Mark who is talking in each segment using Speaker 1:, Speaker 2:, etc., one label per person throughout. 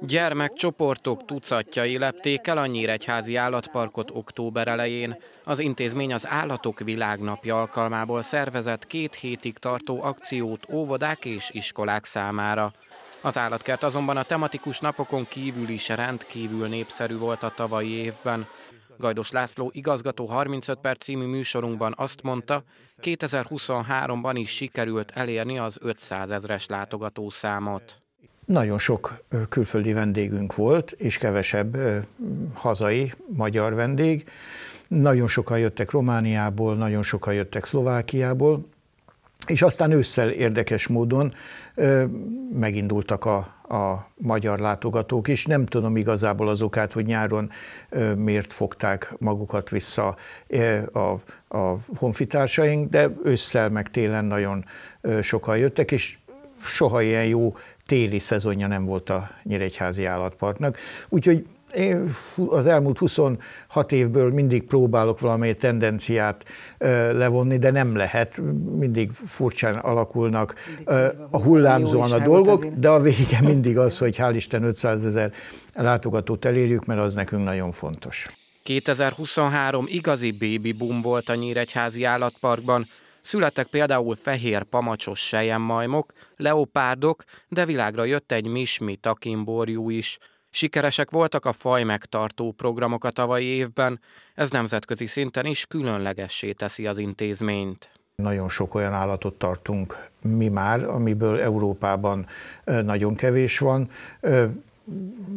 Speaker 1: Gyermekcsoportok tucatjai lepték el a Nyíregyházi Állatparkot október elején. Az intézmény az Állatok Világnapja alkalmából szervezett két hétig tartó akciót óvodák és iskolák számára. Az állatkert azonban a tematikus napokon kívül is rendkívül népszerű volt a tavalyi évben. Gajdos László igazgató 35 perc című műsorunkban azt mondta, 2023-ban is sikerült elérni az 500 ezres látogatószámot.
Speaker 2: Nagyon sok külföldi vendégünk volt, és kevesebb hazai magyar vendég. Nagyon sokan jöttek Romániából, nagyon sokan jöttek Szlovákiából, és aztán ősszel érdekes módon megindultak a, a magyar látogatók és Nem tudom igazából az okát, hogy nyáron miért fogták magukat vissza a, a honfitársaink, de ősszel meg télen nagyon sokan jöttek, és soha ilyen jó téli szezonja nem volt a Nyíregyházi állatpartnak. Úgyhogy én az elmúlt 26 évből mindig próbálok valamely tendenciát levonni, de nem lehet, mindig furcsán alakulnak a hullámzóan a dolgok, de a vége mindig az, hogy hál' Isten 500 ezer látogatót elérjük, mert az nekünk nagyon fontos.
Speaker 1: 2023 igazi baby boom volt a Nyíregyházi állatparkban, Születtek például fehér pamacsos sejemmajmok, leopárdok, de világra jött egy mismi takimborjú is. Sikeresek voltak a faj megtartó programok a tavalyi évben, ez nemzetközi szinten is különlegessé teszi az intézményt.
Speaker 2: Nagyon sok olyan állatot tartunk mi már, amiből Európában nagyon kevés van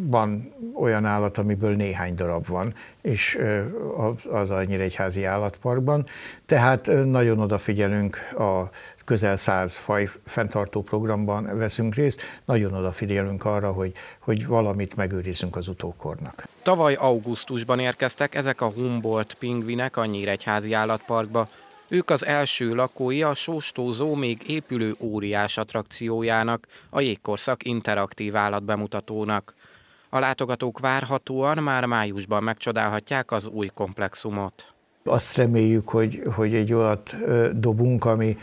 Speaker 2: van olyan állat, amiből néhány darab van, és az a Nyíregyházi Állatparkban. Tehát nagyon odafigyelünk a közel száz faj fenntartó programban veszünk részt, nagyon odafigyelünk arra, hogy, hogy valamit megőrizzünk az utókornak.
Speaker 1: Tavaly augusztusban érkeztek ezek a Humboldt pingvinek a Nyíregyházi Állatparkba. Ők az első lakói a sóstózó még épülő óriás attrakciójának, a jégkorszak interaktív állatbemutatónak. A látogatók várhatóan már májusban megcsodálhatják az új komplexumot.
Speaker 2: Azt reméljük, hogy, hogy egy olyat dobunk, ami,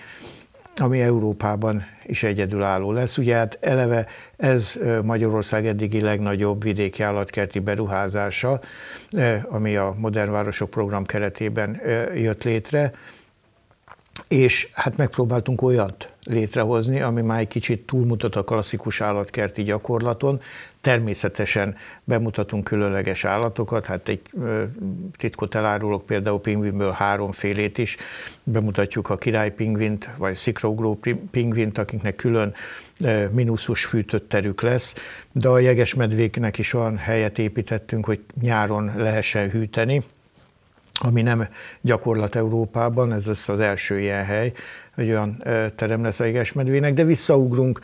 Speaker 2: ami Európában is egyedülálló lesz. Ugye hát eleve ez Magyarország eddigi legnagyobb vidéki állatkerti beruházása, ami a Modern Városok program keretében jött létre és hát megpróbáltunk olyat létrehozni, ami már egy kicsit túlmutat a klasszikus állatkerti gyakorlaton. Természetesen bemutatunk különleges állatokat, hát egy titkot elárulok, például pingvinből háromfélét is, bemutatjuk a királypingvint, vagy szikraugró pingvint, akiknek külön mínuszos fűtött terük lesz, de a jegesmedvéknek is olyan helyet építettünk, hogy nyáron lehessen hűteni, ami nem gyakorlat Európában, ez lesz az első ilyen hely, hogy olyan terem lesz a jégesmedvének, de visszaugrunk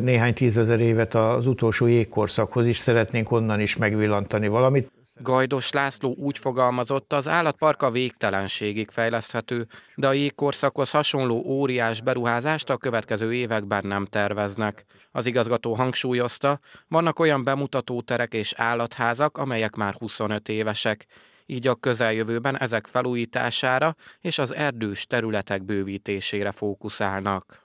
Speaker 2: néhány tízezer évet az utolsó jégkorszakhoz is, szeretnénk onnan is megvillantani valamit.
Speaker 1: Gajdos László úgy fogalmazott, az állatpark a végtelenségig fejleszthető, de a jégkorszakhoz hasonló óriás beruházást a következő években nem terveznek. Az igazgató hangsúlyozta, vannak olyan bemutatóterek és állatházak, amelyek már 25 évesek így a közeljövőben ezek felújítására és az erdős területek bővítésére fókuszálnak.